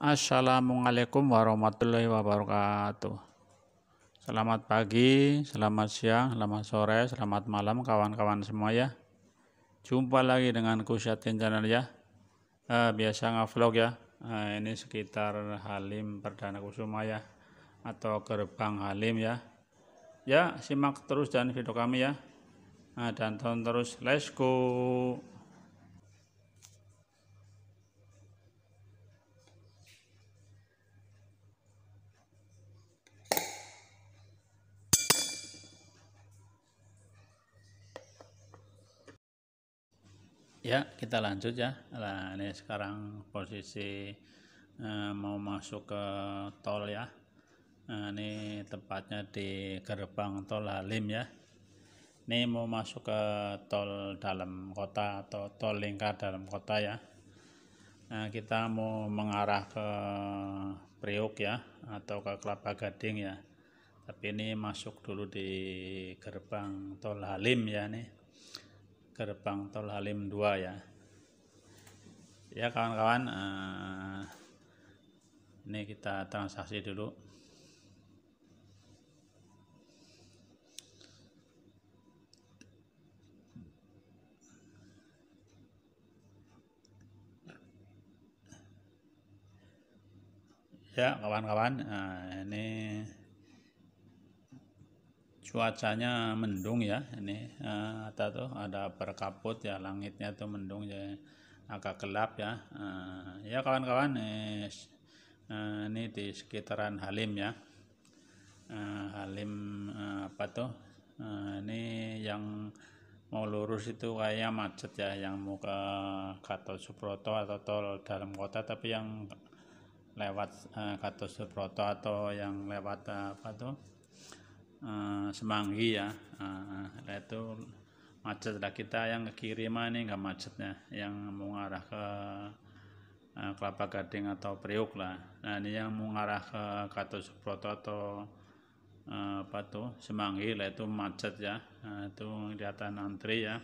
Assalamualaikum warahmatullahi wabarakatuh. Selamat pagi, selamat siang, selamat sore, selamat malam kawan-kawan semua ya. Jumpa lagi dengan Kusyatin Channel ya. Eh, biasa nge-vlog ya. Eh, ini sekitar Halim Perdana Kusuma ya atau Gerbang Halim ya. Ya, simak terus dan video kami ya. Nah, dan tonton terus. Let's go. Ya, kita lanjut ya. Nah, ini sekarang posisi eh, mau masuk ke tol ya. Nah, ini tepatnya di gerbang tol Halim ya. Ini mau masuk ke tol dalam kota atau tol lingkar dalam kota ya. Nah, kita mau mengarah ke Priok ya atau ke Kelapa Gading ya. Tapi ini masuk dulu di gerbang tol Halim ya nih gerbang tol Halim 2 ya ya kawan-kawan eh, ini kita transaksi dulu ya kawan-kawan eh, ini cuacanya mendung ya ini uh, eh, ada tuh ada berkabut ya langitnya tuh mendung ya agak gelap ya uh, ya kawan-kawan uh, ini di sekitaran Halim ya uh, Halim uh, apa tuh uh, ini yang mau lurus itu kayak macet ya yang mau ke Gatot Subroto atau tol dalam kota tapi yang lewat uh, Gatot Subroto atau yang lewat uh, apa tuh Eh, semanggi ya uh, itu macet lah kita yang ke kiri mana nggak macetnya yang mau ngarah ke uh, Kelapa Gading atau Priuk lah nah ini yang mau ngarah ke Kato Subroto atau uh, apa tuh Semanggi lah itu macet ya nah, itu kelihatan antri ya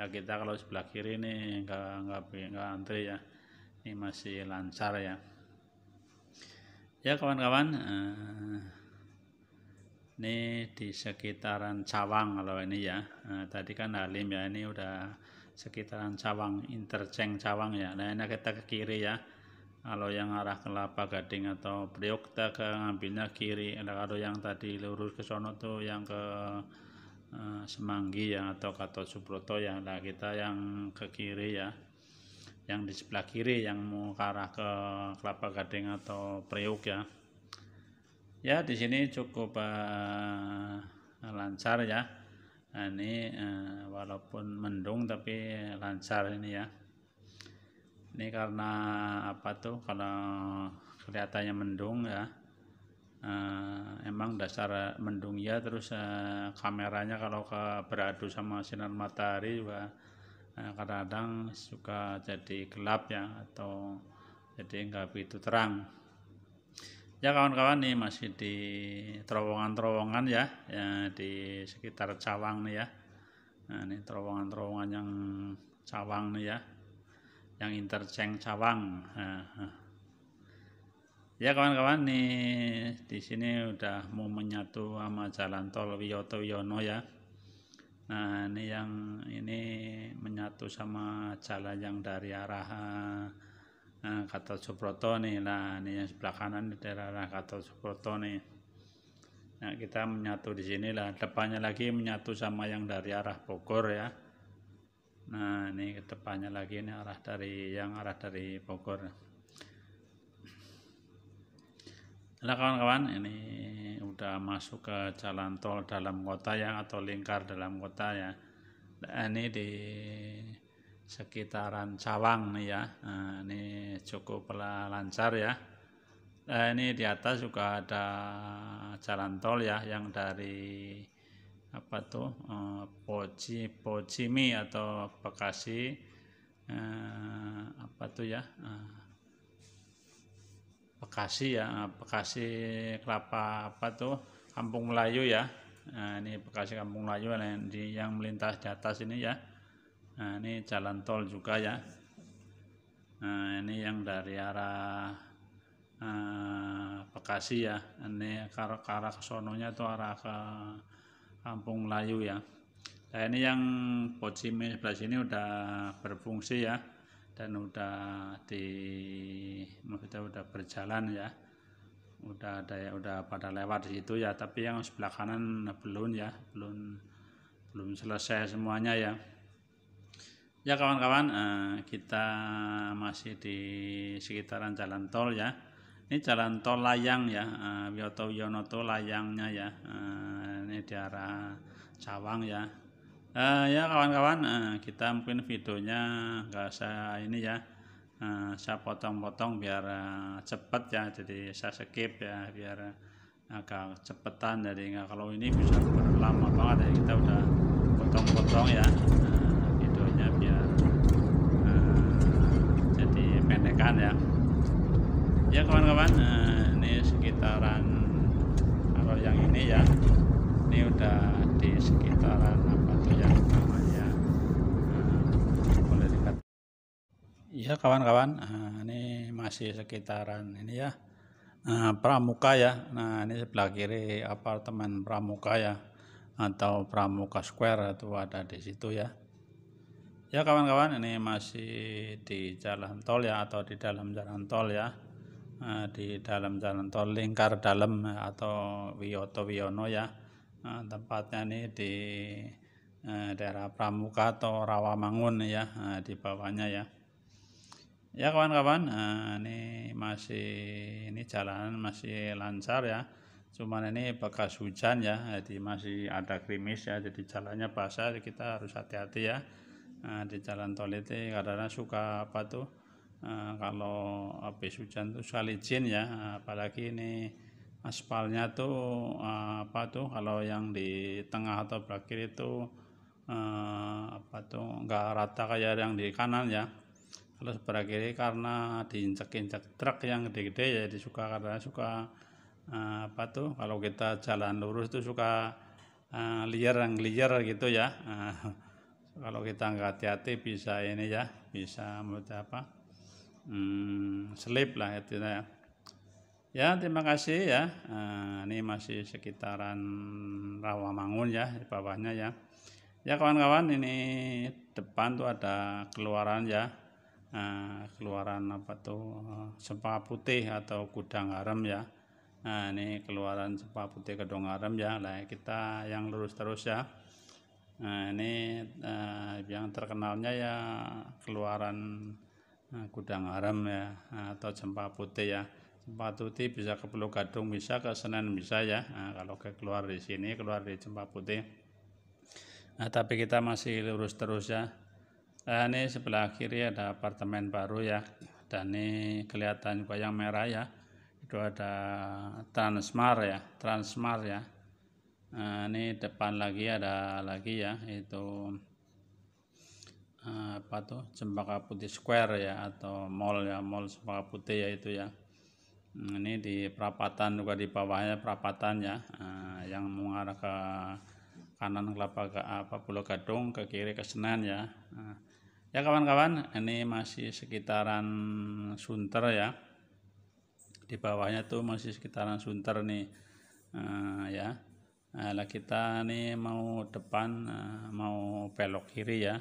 ya kita kalau sebelah kiri ini nggak nggak nggak antri ya ini masih lancar ya ya kawan-kawan uh, ini di sekitaran Cawang kalau ini ya nah, tadi kan Halim ya ini udah sekitaran Cawang interceng Cawang ya nah ini kita ke kiri ya kalau yang arah kelapa gading atau priok kita ke ngambilnya kiri nah, kalau yang tadi lurus ke sono tuh yang ke uh, Semanggi ya atau Kato Subroto ya nah kita yang ke kiri ya yang di sebelah kiri yang mau ke arah ke kelapa gading atau priok ya ya di sini cukup uh, lancar ya nah, ini uh, walaupun mendung tapi lancar ini ya ini karena apa tuh kalau kelihatannya mendung ya uh, emang dasar mendung ya terus uh, kameranya kalau ke, beradu sama sinar matahari juga kadang-kadang uh, suka jadi gelap ya atau jadi nggak begitu terang Ya kawan-kawan nih masih di terowongan-terowongan ya, ya di sekitar Cawang nih ya. Nah ini terowongan-terowongan yang Cawang nih ya, yang interceng Cawang. Nah, nah. Ya kawan-kawan nih di sini udah mau menyatu sama jalan tol Wiyoto Wiono ya. Nah ini yang ini menyatu sama jalan yang dari arah Nah, kata Suproto nih lah ini yang sebelah kanan adalah kata Suproto nih nah kita menyatu di sini lah depannya lagi menyatu sama yang dari arah Bogor ya nah ini ke depannya lagi ini arah dari yang arah dari Bogor nah kawan-kawan ini udah masuk ke jalan tol dalam kota ya atau lingkar dalam kota ya nah, ini di sekitaran Cawang nih ya. Nah, ini cukup lancar ya. Nah, ini di atas juga ada jalan tol ya yang dari apa tuh eh, Poci Pocimi atau Bekasi eh, apa tuh ya eh, Bekasi ya Bekasi Kelapa apa tuh Kampung Melayu ya nah, ini Bekasi Kampung Melayu yang, di, yang melintas di atas ini ya Nah, ini jalan tol juga ya. Nah, ini yang dari arah uh, Bekasi ya. Ini arah, ke arah sononya itu arah ke Kampung Layu ya. Nah, ini yang Pocime sebelah sini udah berfungsi ya dan udah di maksudnya udah berjalan ya. Udah ada ya, udah pada lewat di situ ya, tapi yang sebelah kanan belum ya, belum belum selesai semuanya ya. Ya kawan-kawan, eh, kita masih di sekitaran jalan tol ya. Ini jalan tol layang ya, eh, Wiyoto Wionoto layangnya ya. Eh, ini di arah Cawang ya. Eh, ya kawan-kawan, kita mungkin videonya nggak saya ini ya. saya potong-potong biar cepat ya, jadi saya skip ya biar agak cepetan. Jadi kalau ini bisa berlama banget ya. Kita udah potong-potong ya. ya ya kawan-kawan eh, ini sekitaran kalau yang ini ya ini udah di sekitaran apa tuh yang namanya eh, boleh dekat ya kawan-kawan eh, ini masih sekitaran ini ya nah, pramuka ya nah ini sebelah kiri apartemen pramuka ya atau pramuka square itu ada di situ ya Ya kawan-kawan ini masih di jalan tol ya atau di dalam jalan tol ya eh, di dalam jalan tol lingkar dalam eh, atau Wiyoto Wiono ya eh, tempatnya ini di daerah Pramuka atau Rawamangun ya di bawahnya ya ya kawan-kawan ini masih ini jalan masih lancar ya cuman ini bekas hujan ya jadi masih ada krimis ya jadi jalannya basah kita harus hati-hati ya Nah, di jalan tol itu karena suka apa tuh ah, kalau habis hujan tuh suka licin ya ah, apalagi ini aspalnya tuh ah, apa tuh kalau yang di tengah atau berakhir itu eh, apa tuh nggak rata kayak yang di kanan ya kalau sebelah kiri karena diinjak-injak truk yang gede-gede ya jadi suka karena suka eh, apa tuh kalau kita jalan lurus tuh suka eh, liar yang liar gitu ya eh, kalau kita nggak hati-hati bisa ini ya bisa apa hmm, selip lah itu ya ya terima kasih ya nah, ini masih sekitaran Rawamangun ya di bawahnya ya ya kawan-kawan ini depan tuh ada keluaran ya nah, keluaran apa tuh sempa putih atau gudang garam ya nah ini keluaran sempa putih gedung garam ya lah kita yang lurus terus ya Nah, ini uh, yang terkenalnya ya keluaran uh, gudang haram ya atau jempa putih ya. Cempa putih bisa ke Pulau Gadung, bisa ke Senen, bisa ya. Nah, kalau ke keluar di sini, keluar di jempa putih. Nah, tapi kita masih lurus terus ya. Nah, ini sebelah kiri ada apartemen baru ya. Dan ini kelihatan juga yang merah ya. Itu ada Transmar ya, Transmar ya. Nah, ini depan lagi ada lagi ya itu ah, apa tuh cempaka putih square ya atau mall ya mall cempaka putih ya itu ya hmm, ini di perapatan juga di bawahnya perapatan ya ah, yang mengarah ke kanan kelapa ke apa pulau gadung ke kiri ke senan ya ah, ya kawan-kawan ini masih sekitaran sunter ya di bawahnya tuh masih sekitaran sunter nih uh, ya Nah, kita ini mau depan eh, mau belok kiri ya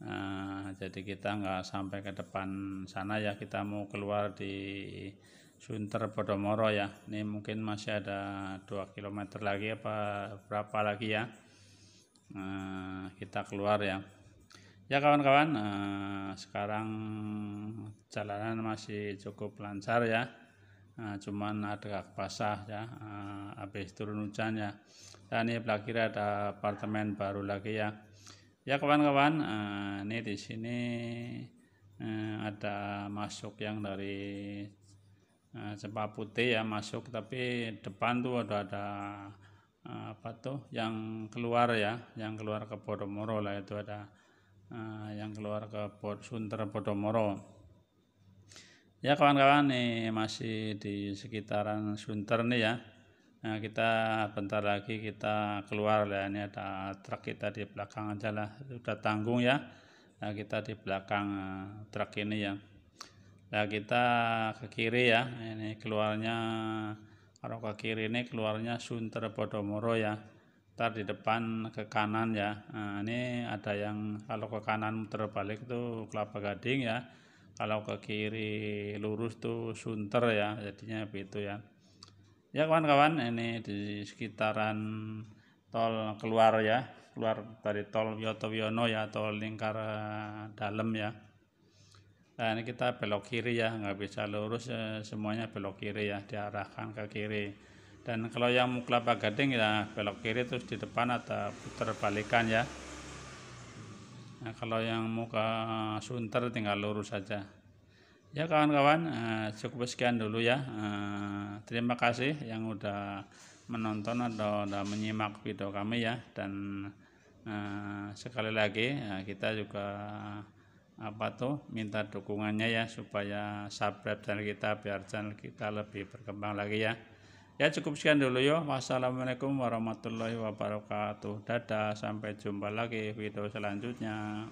Nah, jadi kita nggak sampai ke depan sana ya kita mau keluar di Sunter Podomoro ya ini mungkin masih ada 2 km lagi apa berapa lagi ya nah, kita keluar ya ya kawan-kawan nah, sekarang jalanan masih cukup lancar ya uh, cuman ada basah ya uh, habis turun hujan ya dan ya, ini lagi ada apartemen baru lagi ya ya kawan-kawan uh, ini di sini uh, ada masuk yang dari uh, putih ya masuk tapi depan tuh ada ada apa tuh yang keluar ya yang keluar ke Podomoro lah itu ada uh, yang keluar ke Sunter Podomoro Ya kawan-kawan nih masih di sekitaran Sunter nih ya. Nah, kita bentar lagi kita keluar ya. Ini ada truk kita di belakang aja lah. Sudah tanggung ya. Nah, kita di belakang eh, truk ini ya. Nah, kita ke kiri ya. Ini keluarnya kalau ke kiri ini keluarnya Sunter Bodomoro ya. Ntar di depan ke kanan ya. Nah, ini ada yang kalau ke kanan terbalik tuh itu Kelapa Gading ya kalau ke kiri lurus tuh sunter ya jadinya begitu ya ya kawan-kawan ini di sekitaran tol keluar ya keluar dari tol Yoto wiono ya tol lingkar eh, dalam ya nah ini kita belok kiri ya nggak bisa lurus ya, semuanya belok kiri ya diarahkan ke kiri dan kalau yang Kelapa Gading ya belok kiri terus di depan atau putar balikan ya Nah, kalau yang muka sunter tinggal lurus saja. Ya kawan-kawan, eh, cukup sekian dulu ya. Eh, terima kasih yang udah menonton atau udah menyimak video kami ya. Dan eh, sekali lagi ya, kita juga apa tuh minta dukungannya ya supaya subscribe channel kita biar channel kita lebih berkembang lagi ya. Ya cukup sekian dulu yo Wassalamualaikum warahmatullahi wabarakatuh. Dadah, sampai jumpa lagi video selanjutnya.